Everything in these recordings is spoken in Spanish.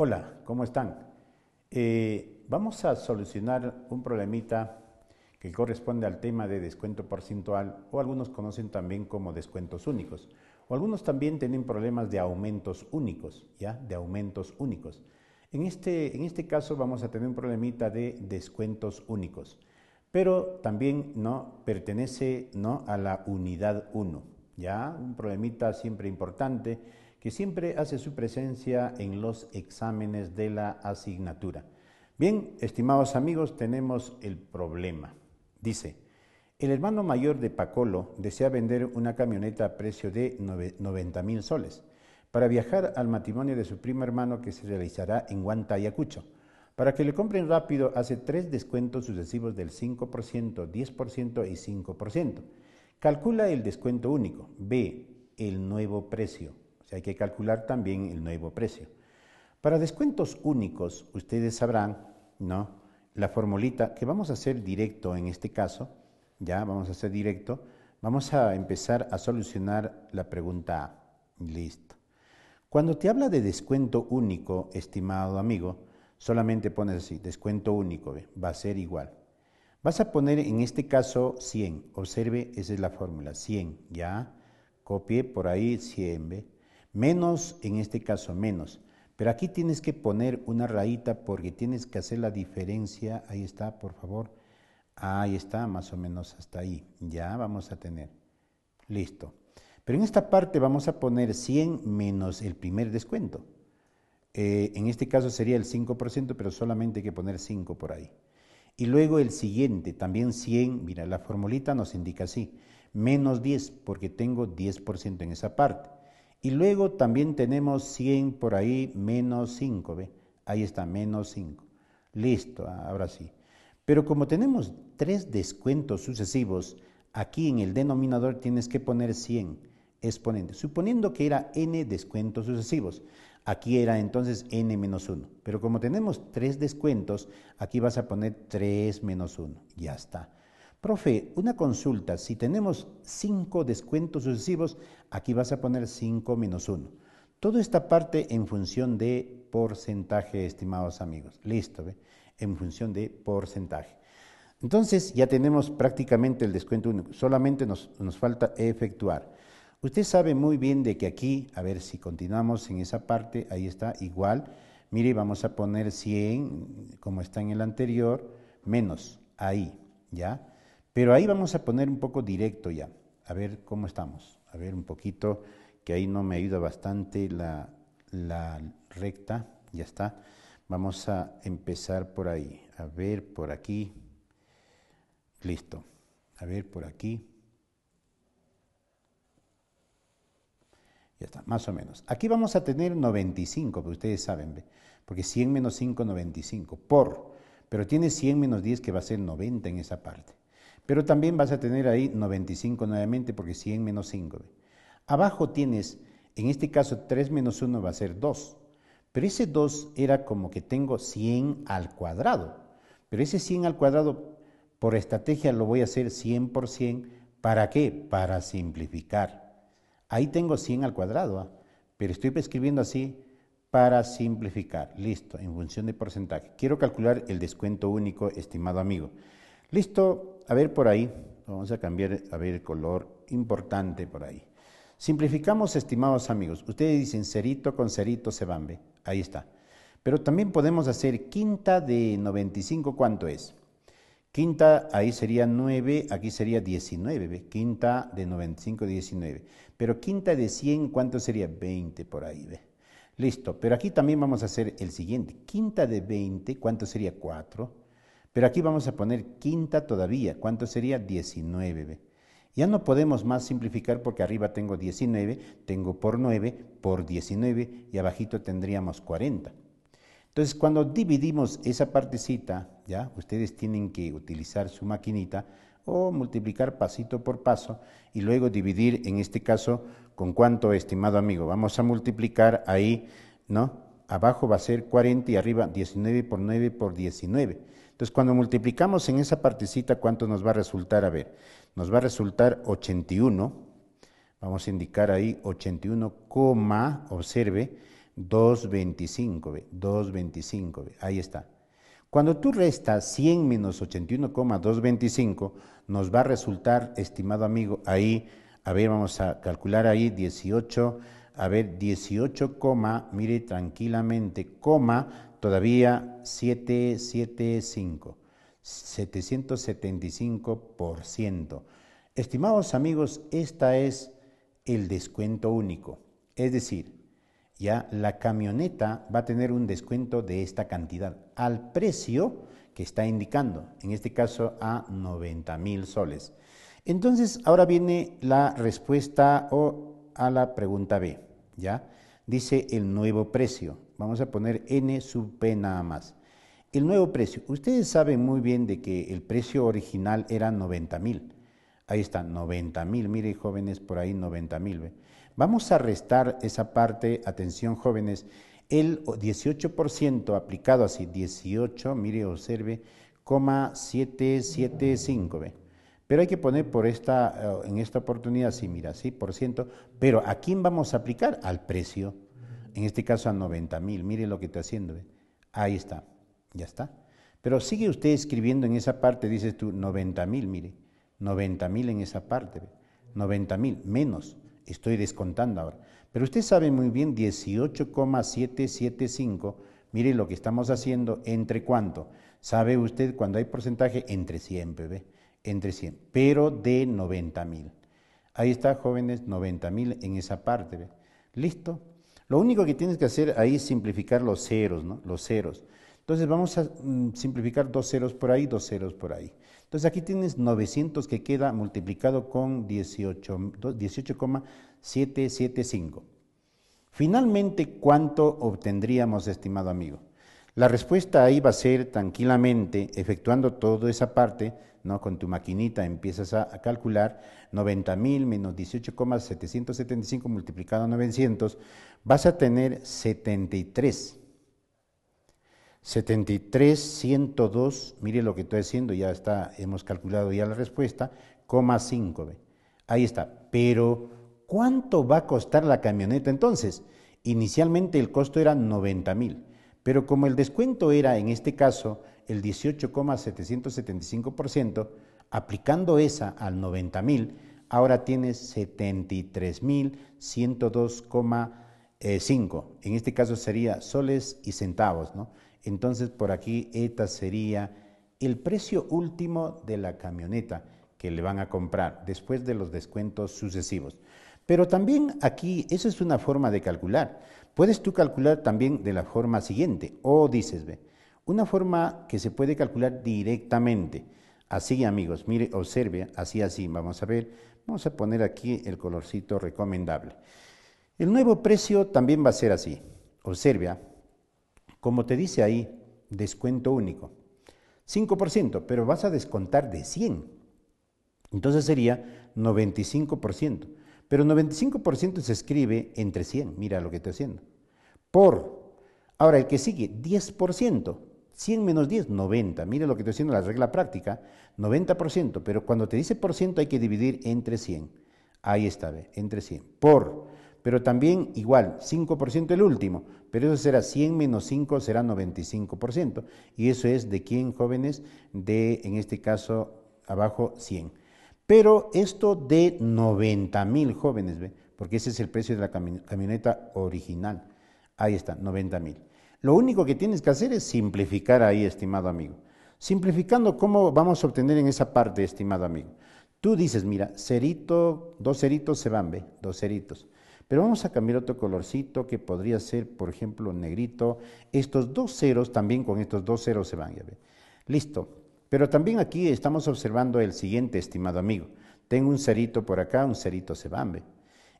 Hola, ¿cómo están? Eh, vamos a solucionar un problemita que corresponde al tema de descuento porcentual o algunos conocen también como descuentos únicos o algunos también tienen problemas de aumentos únicos, ¿ya? De aumentos únicos. En este, en este caso vamos a tener un problemita de descuentos únicos, pero también no pertenece ¿no? a la unidad 1, ¿ya? Un problemita siempre importante que siempre hace su presencia en los exámenes de la asignatura. Bien, estimados amigos, tenemos el problema. Dice, el hermano mayor de Pacolo desea vender una camioneta a precio de 90 mil soles para viajar al matrimonio de su primo hermano que se realizará en Huanta, Para que le compren rápido, hace tres descuentos sucesivos del 5%, 10% y 5%. Calcula el descuento único. B. El nuevo precio hay que calcular también el nuevo precio. Para descuentos únicos, ustedes sabrán, ¿no? La formulita que vamos a hacer directo en este caso, ya vamos a hacer directo, vamos a empezar a solucionar la pregunta A. Listo. Cuando te habla de descuento único, estimado amigo, solamente pones así, descuento único, va a ser igual. Vas a poner en este caso 100, observe, esa es la fórmula, 100, ya, Copie por ahí 100, ¿ve? Menos, en este caso, menos. Pero aquí tienes que poner una rayita porque tienes que hacer la diferencia. Ahí está, por favor. Ahí está, más o menos hasta ahí. Ya vamos a tener. Listo. Pero en esta parte vamos a poner 100 menos el primer descuento. Eh, en este caso sería el 5%, pero solamente hay que poner 5 por ahí. Y luego el siguiente, también 100, mira, la formulita nos indica así, menos 10, porque tengo 10% en esa parte. Y luego también tenemos 100 por ahí, menos 5, ¿ve? Ahí está, menos 5. Listo, ah, ahora sí. Pero como tenemos tres descuentos sucesivos, aquí en el denominador tienes que poner 100 exponentes, suponiendo que era n descuentos sucesivos. Aquí era entonces n menos 1. Pero como tenemos tres descuentos, aquí vas a poner 3 menos 1. Ya está. Profe, una consulta, si tenemos cinco descuentos sucesivos, aquí vas a poner 5 menos 1. Toda esta parte en función de porcentaje, estimados amigos. Listo, ¿ve? En función de porcentaje. Entonces ya tenemos prácticamente el descuento único, solamente nos, nos falta efectuar. Usted sabe muy bien de que aquí, a ver si continuamos en esa parte, ahí está, igual. Mire, vamos a poner 100, como está en el anterior, menos, ahí, ¿ya? Pero ahí vamos a poner un poco directo ya, a ver cómo estamos, a ver un poquito, que ahí no me ayuda bastante la, recta, ya está. Vamos a empezar por ahí, a ver por aquí, listo, a ver por aquí. Ya está, más o menos. Aquí vamos a tener 95, pero pues ustedes saben, porque 100 menos 5, 95, por. Pero tiene 100 menos 10 que va a ser 90 en esa parte. Pero también vas a tener ahí 95 nuevamente, porque 100 menos 5. Abajo tienes, en este caso, 3 menos 1 va a ser 2. Pero ese 2 era como que tengo 100 al cuadrado. Pero ese 100 al cuadrado, por estrategia, lo voy a hacer 100 por 100. ¿Para qué? Para simplificar. Ahí tengo 100 al cuadrado, ¿ah? pero estoy escribiendo así para simplificar. Listo, en función de porcentaje. Quiero calcular el descuento único, estimado amigo. Listo, a ver por ahí, vamos a cambiar, a ver el color importante por ahí. Simplificamos, estimados amigos. Ustedes dicen cerito con cerito se van, Ahí está. Pero también podemos hacer quinta de 95, ¿cuánto es? Quinta, ahí sería 9, aquí sería 19, ¿ve? Quinta de 95, 19. Pero quinta de 100, ¿cuánto sería? 20 por ahí, ¿ve? Listo, pero aquí también vamos a hacer el siguiente. Quinta de 20, ¿cuánto sería? 4. Pero aquí vamos a poner quinta todavía. ¿Cuánto sería? 19. Ya no podemos más simplificar porque arriba tengo 19, tengo por 9, por 19 y abajito tendríamos 40. Entonces, cuando dividimos esa partecita, ya ustedes tienen que utilizar su maquinita o multiplicar pasito por paso y luego dividir, en este caso, con cuánto, estimado amigo. Vamos a multiplicar ahí, ¿no? Abajo va a ser 40 y arriba 19 por 9 por 19. Entonces, cuando multiplicamos en esa partecita, ¿cuánto nos va a resultar? A ver, nos va a resultar 81. Vamos a indicar ahí 81, observe, 225, 225, ahí está. Cuando tú restas 100 menos 81,225, nos va a resultar, estimado amigo, ahí, a ver, vamos a calcular ahí 18, a ver, 18, mire tranquilamente, coma, todavía 775, 775%. Estimados amigos, esta es el descuento único, es decir, ya la camioneta va a tener un descuento de esta cantidad al precio que está indicando, en este caso a 90 mil soles. Entonces, ahora viene la respuesta o a la pregunta B. ¿ya? Dice el nuevo precio. Vamos a poner N sub P nada más. El nuevo precio. Ustedes saben muy bien de que el precio original era 90 mil. Ahí está, 90 mil. Mire, jóvenes, por ahí 90 mil. Vamos a restar esa parte, atención jóvenes, el 18% aplicado así, 18, mire, observe, 775, ¿ve? Pero hay que poner por esta, eh, en esta oportunidad, sí, mira, sí, por ciento, pero ¿a quién vamos a aplicar? Al precio. En este caso a 90 mil, mire lo que está haciendo. ¿eh? Ahí está, ya está. Pero sigue usted escribiendo en esa parte, dices tú, 90 mil, mire, 90 mil en esa parte, ¿ve? 90 mil, menos, estoy descontando ahora. Pero usted sabe muy bien, 18,775, mire lo que estamos haciendo, ¿entre cuánto? Sabe usted cuando hay porcentaje, entre siempre, ¿ve? entre 100, pero de 90 mil. Ahí está, jóvenes, 90 mil en esa parte. Listo. Lo único que tienes que hacer ahí es simplificar los ceros, ¿no? Los ceros. Entonces vamos a mm, simplificar dos ceros por ahí, dos ceros por ahí. Entonces aquí tienes 900 que queda multiplicado con 18,775. Finalmente, ¿cuánto obtendríamos, estimado amigo? La respuesta ahí va a ser tranquilamente, efectuando toda esa parte, ¿no? con tu maquinita empiezas a, calcular calcular mil menos 18,775 multiplicado a 900, vas a tener 73. 73, 102, mire lo que estoy haciendo, ya está, hemos calculado ya la respuesta, coma 5. Ahí está. Pero, ¿cuánto va a costar la camioneta entonces? Inicialmente el costo era 90 mil. Pero como el descuento era en este caso el 18,775%, aplicando esa al 90.000, ahora tienes 73.102,5. En este caso sería soles y centavos, ¿no? Entonces por aquí ETA sería el precio último de la camioneta que le van a comprar después de los descuentos sucesivos. Pero también aquí, eso es una forma de calcular. Puedes tú calcular también de la forma siguiente, o dices, ve, una forma que se puede calcular directamente. Así, amigos, mire, observe, así, así, vamos a ver, vamos a poner aquí el colorcito recomendable. El nuevo precio también va a ser así. Observe, ¿ah? como te dice ahí, descuento único. 5%, pero vas a descontar de 100. Entonces sería 95%. Pero 95% se escribe entre 100, mira lo que estoy haciendo. Por. Ahora, el que sigue, 10%. 100 menos 10, 90. Mira lo que estoy haciendo, la regla práctica, 90%. Pero cuando te dice por ciento hay que dividir entre 100. Ahí está, ¿ve? entre 100. Por. Pero también igual, 5% el último. Pero eso será 100 menos 5, será 95%. Y eso es de quién, jóvenes, de, en este caso, abajo 100. Pero esto de 90 mil jóvenes, ¿ve? porque ese es el precio de la camioneta original. Ahí está, 90 mil. Lo único que tienes que hacer es simplificar ahí, estimado amigo. Simplificando, ¿cómo vamos a obtener en esa parte, estimado amigo? Tú dices, mira, cerito, dos ceritos se van, ¿ve? Dos ceritos. Pero vamos a cambiar otro colorcito que podría ser, por ejemplo, negrito. Estos dos ceros, también con estos dos ceros se van, ¿ya ve? Listo. Pero también aquí estamos observando el siguiente, estimado amigo. Tengo un cerito por acá, un cerito se cebambe.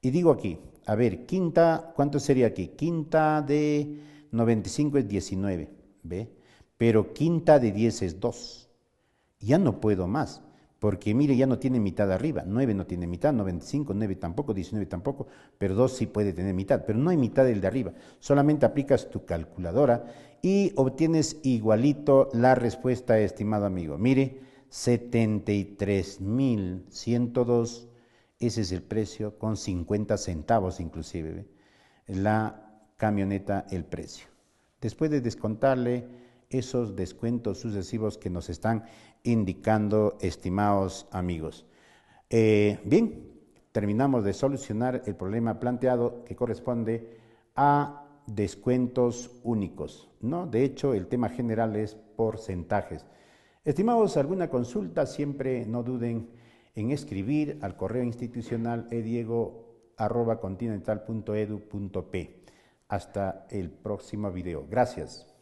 Y digo aquí, a ver, quinta, ¿cuánto sería aquí? Quinta de 95 es 19, ¿ve? Pero quinta de 10 es 2. Ya no puedo más. Porque mire, ya no tiene mitad arriba. 9 no tiene mitad, 95, 9 tampoco, 19 tampoco, pero 2 sí puede tener mitad, pero no hay mitad del de arriba. Solamente aplicas tu calculadora y obtienes igualito la respuesta, estimado amigo. Mire, 73.102, ese es el precio, con 50 centavos inclusive, la camioneta, el precio. Después de descontarle esos descuentos sucesivos que nos están indicando, estimados amigos. Eh, bien, terminamos de solucionar el problema planteado que corresponde a descuentos únicos. ¿no? De hecho, el tema general es porcentajes. Estimados, alguna consulta, siempre no duden en escribir al correo institucional ediego.continental.edu.p. Hasta el próximo video. Gracias.